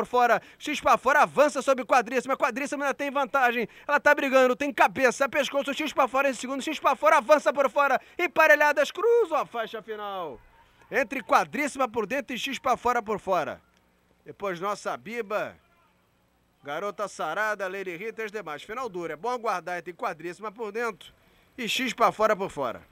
por fora, X para fora, avança sobre quadríssima, quadríssima ainda tem vantagem, ela tá brigando, tem cabeça, pescoço, X para fora em segundo, X para fora, avança por fora, emparelhadas, cruzam a faixa final. Entre quadríssima por dentro e X para fora por fora. Depois nossa Biba, Garota Sarada, Lady Rita e as demais. Final dura, é bom aguardar, tem quadríssima por dentro e X para fora por fora.